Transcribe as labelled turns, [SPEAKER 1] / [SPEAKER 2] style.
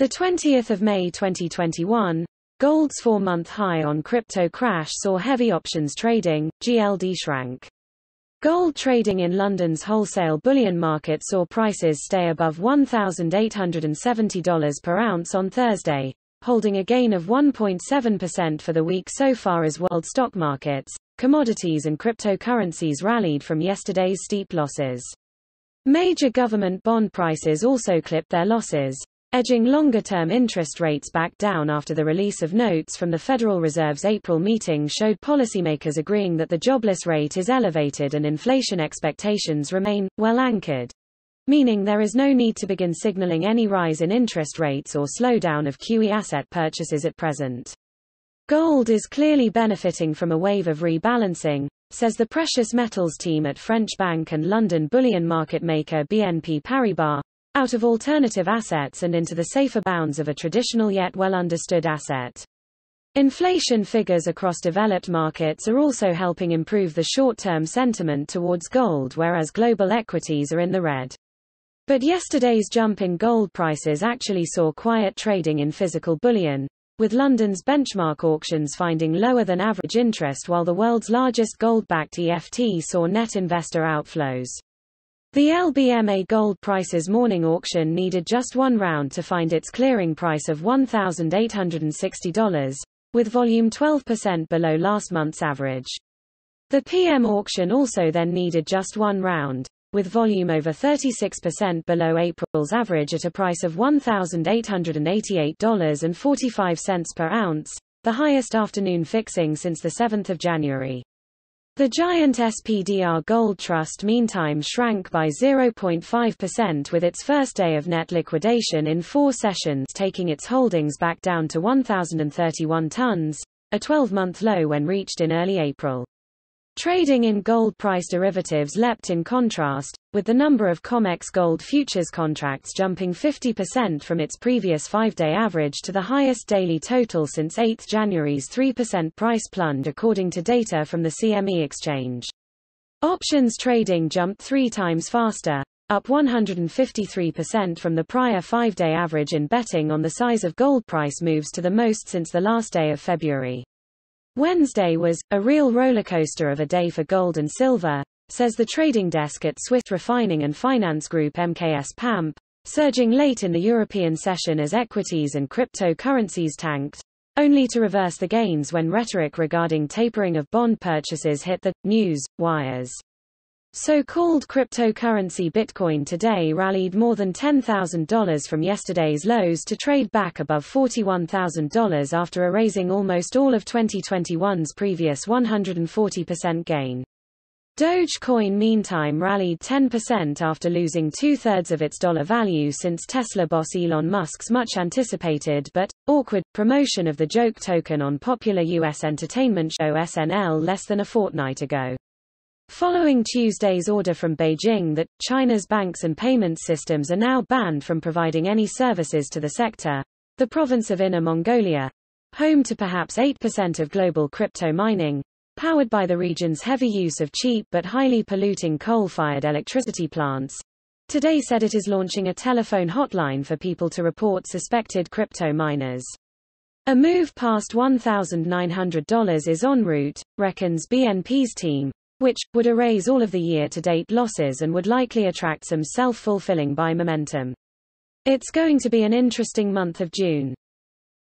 [SPEAKER 1] The 20th of May 2021, gold's four-month high on crypto crash saw heavy options trading, GLD shrank. Gold trading in London's wholesale bullion market saw prices stay above $1,870 per ounce on Thursday, holding a gain of 1.7% for the week so far as world stock markets, commodities and cryptocurrencies rallied from yesterday's steep losses. Major government bond prices also clipped their losses, edging longer-term interest rates back down after the release of notes from the Federal Reserve's April meeting showed policymakers agreeing that the jobless rate is elevated and inflation expectations remain well anchored. Meaning there is no need to begin signaling any rise in interest rates or slowdown of QE asset purchases at present. Gold is clearly benefiting from a wave of rebalancing, says the precious metals team at French bank and London bullion market maker BNP Paribas, out of alternative assets and into the safer bounds of a traditional yet well understood asset. Inflation figures across developed markets are also helping improve the short-term sentiment towards gold whereas global equities are in the red. But yesterday's jump in gold prices actually saw quiet trading in physical bullion, with London's benchmark auctions finding lower than average interest while the world's largest gold-backed EFT saw net investor outflows. The LBMA gold prices morning auction needed just one round to find its clearing price of $1,860, with volume 12% below last month's average. The PM auction also then needed just one round, with volume over 36% below April's average at a price of $1,888.45 per ounce, the highest afternoon fixing since 7 January. The giant SPDR Gold Trust meantime shrank by 0.5% with its first day of net liquidation in four sessions taking its holdings back down to 1,031 tons, a 12-month low when reached in early April. Trading in gold price derivatives leapt in contrast, with the number of COMEX gold futures contracts jumping 50% from its previous five-day average to the highest daily total since 8 January's 3% price plunge according to data from the CME exchange. Options trading jumped three times faster, up 153% from the prior five-day average in betting on the size of gold price moves to the most since the last day of February. Wednesday was a real rollercoaster of a day for gold and silver, says the trading desk at Swift Refining and Finance Group MKS PAMP, surging late in the European session as equities and cryptocurrencies tanked, only to reverse the gains when rhetoric regarding tapering of bond purchases hit the news wires. So-called cryptocurrency Bitcoin today rallied more than $10,000 from yesterday's lows to trade back above $41,000 after erasing almost all of 2021's previous 140% gain. Dogecoin meantime rallied 10% after losing two-thirds of its dollar value since Tesla boss Elon Musk's much-anticipated but, awkward, promotion of the joke token on popular U.S. entertainment show SNL less than a fortnight ago. Following Tuesday's order from Beijing that China's banks and payment systems are now banned from providing any services to the sector, the province of Inner Mongolia, home to perhaps 8% of global crypto mining, powered by the region's heavy use of cheap but highly polluting coal-fired electricity plants, today said it is launching a telephone hotline for people to report suspected crypto miners. A move past $1,900 is en route, reckons BNP's team, which, would erase all of the year-to-date losses and would likely attract some self-fulfilling buy momentum. It's going to be an interesting month of June.